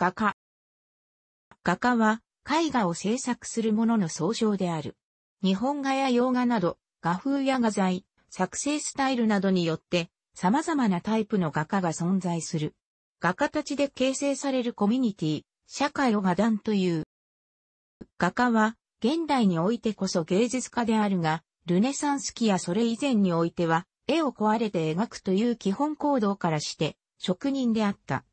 画家。画家は絵画を制作する者の総称である。日本画や洋画など、画風や画材、作成スタイルなどによって様々なタイプの画家が存在する。画家たちで形成されるコミュニティ、社会を画壇という。画家は現代においてこそ芸術家であるが、ルネサンス期やそれ以前においては、絵を壊れて描くという基本行動からして、職人であった。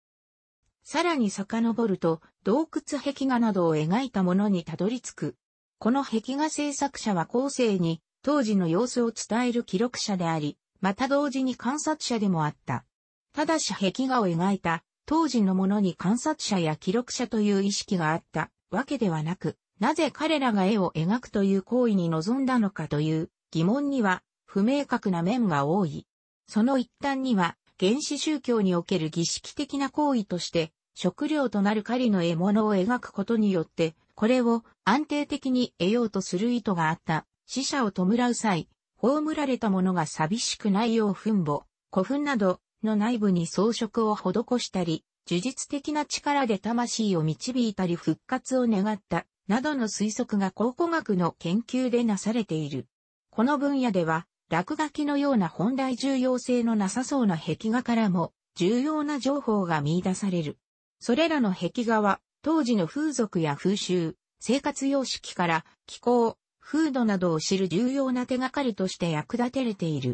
さらに遡ると、洞窟壁画などを描いたものにたどり着く。この壁画制作者は後世に、当時の様子を伝える記録者であり、また同時に観察者でもあった。ただし壁画を描いた、当時のものに観察者や記録者という意識があったわけではなく、なぜ彼らが絵を描くという行為に臨んだのかという疑問には不明確な面が多い。その一端には原始宗教における儀式的な行為として、食料となる狩りの獲物を描くことによって、これを安定的に得ようとする意図があった。死者を弔う際、葬られた者が寂しくないよう墳墓、古墳などの内部に装飾を施したり、呪術的な力で魂を導いたり復活を願った、などの推測が考古学の研究でなされている。この分野では、落書きのような本来重要性のなさそうな壁画からも重要な情報が見出される。それらの壁画は当時の風俗や風習、生活様式から気候、風土などを知る重要な手がかりとして役立てれている。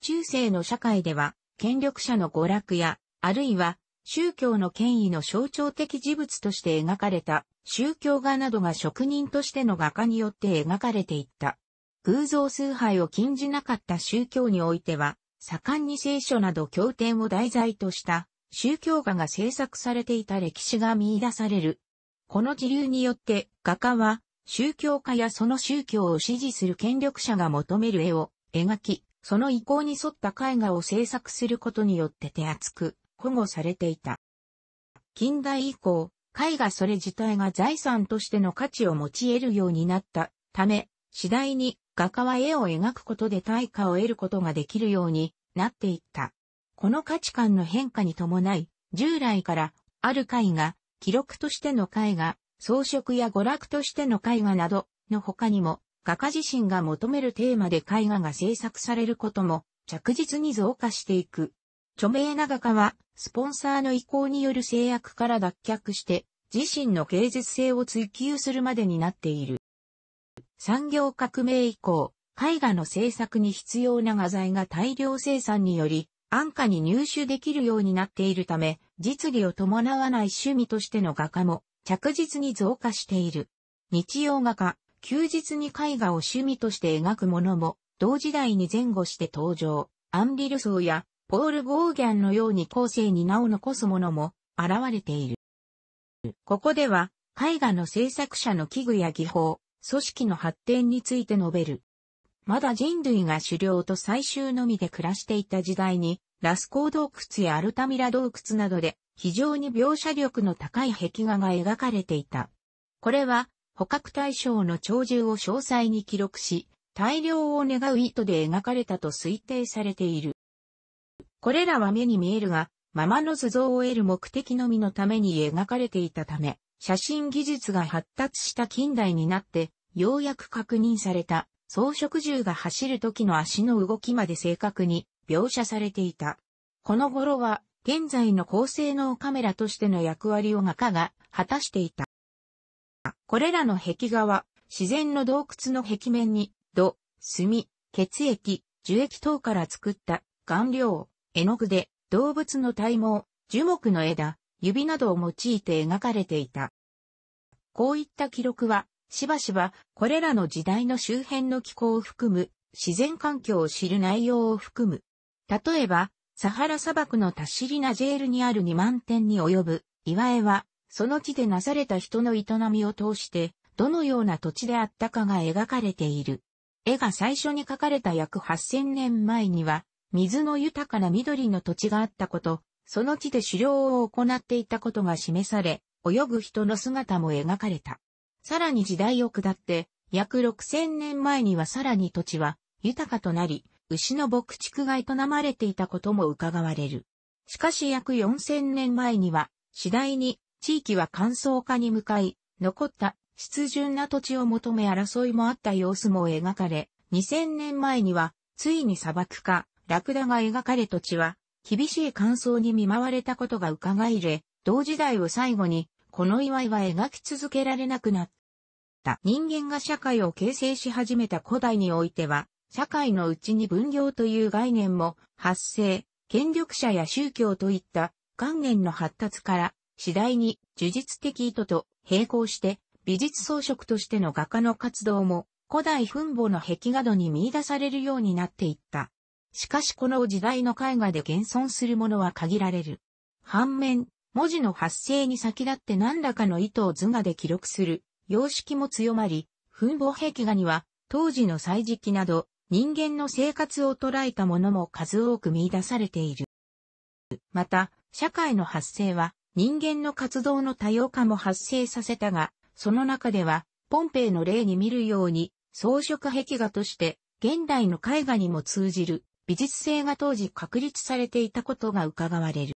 中世の社会では権力者の娯楽やあるいは宗教の権威の象徴的事物として描かれた宗教画などが職人としての画家によって描かれていった。偶像崇拝を禁じなかった宗教においては、盛んに聖書など経典を題材とした宗教画が制作されていた歴史が見出される。この自流によって画家は宗教家やその宗教を支持する権力者が求める絵を描き、その意向に沿った絵画を制作することによって手厚く保護されていた。近代以降、絵画それ自体が財産としての価値を持ち得るようになったため、次第に画家は絵を描くことで対価を得ることができるようになっていった。この価値観の変化に伴い、従来からある絵画、記録としての絵画、装飾や娯楽としての絵画などの他にも、画家自身が求めるテーマで絵画が制作されることも着実に増加していく。著名な画家は、スポンサーの意向による制約から脱却して、自身の芸術性を追求するまでになっている。産業革命以降、絵画の制作に必要な画材が大量生産により、安価に入手できるようになっているため、実技を伴わない趣味としての画家も着実に増加している。日曜画家、休日に絵画を趣味として描くものも、同時代に前後して登場。アンリ・ルソーやポール・ゴーギャンのように後世に名を残すものも現れている。ここでは、絵画の制作者の器具や技法、組織の発展について述べる。まだ人類が狩猟と採集のみで暮らしていた時代に、ラスコー洞窟やアルタミラ洞窟などで非常に描写力の高い壁画が描かれていた。これは捕獲対象の鳥獣を詳細に記録し、大量を願う意図で描かれたと推定されている。これらは目に見えるが、ままの図像を得る目的のみのために描かれていたため、写真技術が発達した近代になって、ようやく確認された、装飾獣が走る時の足の動きまで正確に描写されていた。この頃は、現在の高性能カメラとしての役割を画家が果たしていた。これらの壁画は、自然の洞窟の壁面に、土、炭、血液、樹液等から作った顔料、絵の具で、動物の体毛、樹木の枝、指などを用いて描かれていた。こういった記録は、しばしば、これらの時代の周辺の気候を含む、自然環境を知る内容を含む。例えば、サハラ砂漠のタシリナジェールにある2万点に及ぶ岩絵は、その地でなされた人の営みを通して、どのような土地であったかが描かれている。絵が最初に描かれた約8000年前には、水の豊かな緑の土地があったこと、その地で狩猟を行っていたことが示され、泳ぐ人の姿も描かれた。さらに時代を下って、約6000年前にはさらに土地は豊かとなり、牛の牧畜が営まれていたことも伺われる。しかし約4000年前には、次第に地域は乾燥化に向かい、残った湿潤な土地を求め争いもあった様子も描かれ、2000年前には、ついに砂漠化、ラクダが描かれ土地は、厳しい乾燥に見舞われたことが伺いれ、同時代を最後に、この祝いは描き続けられなくなっ。人間が社会を形成し始めた古代においては、社会のうちに分業という概念も発生、権力者や宗教といった観念の発達から、次第に呪術的意図と並行して、美術装飾としての画家の活動も、古代墳墓の壁画度に見出されるようになっていった。しかしこの時代の絵画で現存するものは限られる。反面、文字の発生に先立って何らかの意図を図画で記録する様式も強まり、墳墓壁画には、当時の歳時記など、人間の生活を捉えたものも数多く見出されている。また、社会の発生は、人間の活動の多様化も発生させたが、その中では、ポンペイの例に見るように、装飾壁画として、現代の絵画にも通じる美術性が当時確立されていたことが伺われる。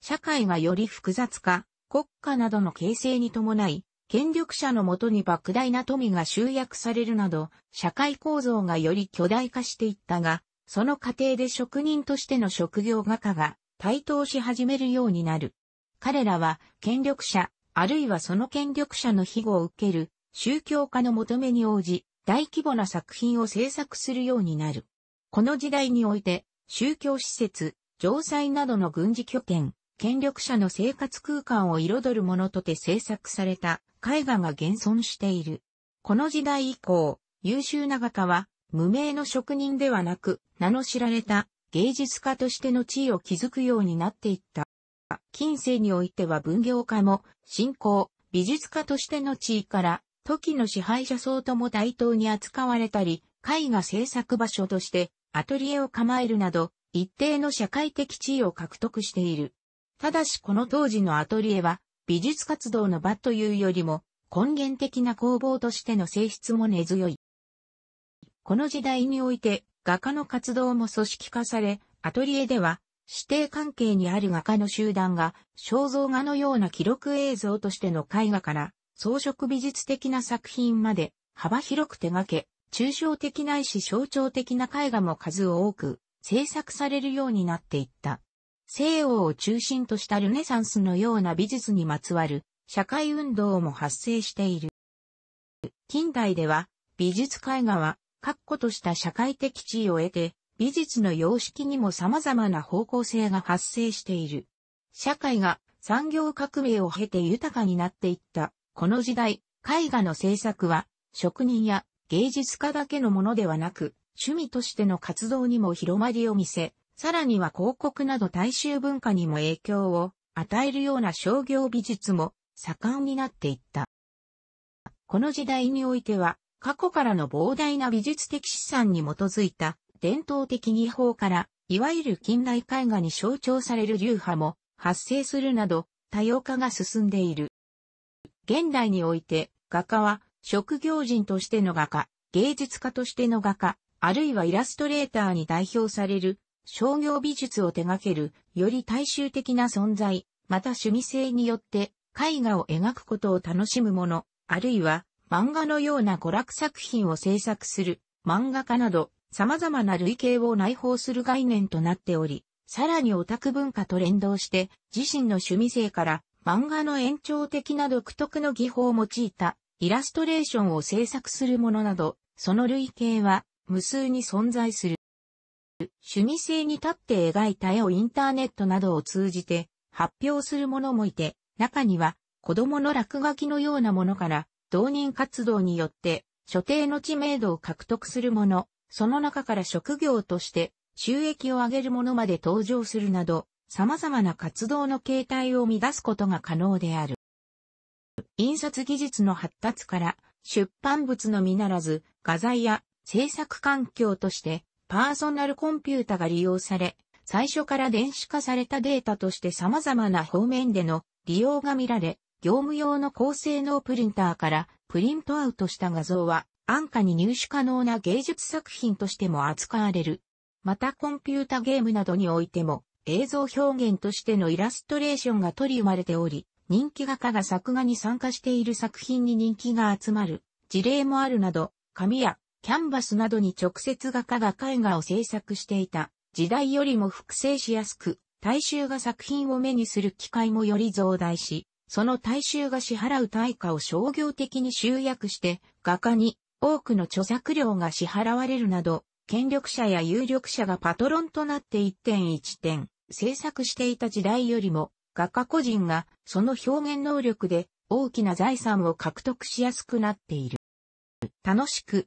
社会がより複雑化、国家などの形成に伴い、権力者のもとに莫大な富が集約されるなど、社会構造がより巨大化していったが、その過程で職人としての職業画家が台頭し始めるようになる。彼らは権力者、あるいはその権力者の庇護を受ける宗教家の求めに応じ、大規模な作品を制作するようになる。この時代において、宗教施設、城塞などの軍事拠点、権力者の生活空間を彩るものとて制作された絵画が現存している。この時代以降、優秀な画家は、無名の職人ではなく、名の知られた芸術家としての地位を築くようになっていった。近世においては文業家も、信仰、美術家としての地位から、時の支配者層とも対等に扱われたり、絵画制作場所としてアトリエを構えるなど、一定の社会的地位を獲得している。ただしこの当時のアトリエは美術活動の場というよりも、根源的な工房としての性質も根強い。この時代において、画家の活動も組織化され、アトリエでは、指定関係にある画家の集団が、肖像画のような記録映像としての絵画から、装飾美術的な作品まで、幅広く手掛け、抽象的ないし象徴的な絵画も数多く、制作されるようになっていった。西欧を中心としたルネサンスのような美術にまつわる社会運動も発生している。近代では美術絵画は確固とした社会的地位を得て美術の様式にも様々な方向性が発生している。社会が産業革命を経て豊かになっていった。この時代、絵画の制作は職人や芸術家だけのものではなく趣味としての活動にも広まりを見せ、さらには広告など大衆文化にも影響を与えるような商業美術も盛んになっていった。この時代においては、過去からの膨大な美術的資産に基づいた伝統的技法から、いわゆる近代絵画に象徴される流派も発生するなど多様化が進んでいる。現代において画家は職業人としての画家、芸術家としての画家、あるいはイラストレーターに代表される商業美術を手掛ける、より大衆的な存在、また趣味性によって絵画を描くことを楽しむ者、あるいは漫画のような娯楽作品を制作する漫画家など様々な類型を内包する概念となっており、さらにオタク文化と連動して自身の趣味性から漫画の延長的な独特の技法を用いたイラストレーションを制作するものなど、その類型は無数に存在する。趣味性に立って描いた絵をインターネットなどを通じて発表する者もいて、中には子供の落書きのようなものから動人活動によって所定の知名度を獲得する者、その中から職業として収益を上げる者まで登場するなど、様々な活動の形態を乱すことが可能である。印刷技術の発達から出版物のみならず、画材や制作環境としてパーソナルコンピュータが利用され、最初から電子化されたデータとして様々な方面での利用が見られ、業務用の高性能プリンターからプリントアウトした画像は安価に入手可能な芸術作品としても扱われる。またコンピュータゲームなどにおいても映像表現としてのイラストレーションが取り生まれており、人気画家が作画に参加している作品に人気が集まる事例もあるなど、紙やキャンバスなどに直接画家が絵画を制作していた時代よりも複製しやすく、大衆が作品を目にする機会もより増大し、その大衆が支払う対価を商業的に集約して、画家に多くの著作料が支払われるなど、権力者や有力者がパトロンとなって一点一点制作していた時代よりも、画家個人がその表現能力で大きな財産を獲得しやすくなっている。楽しく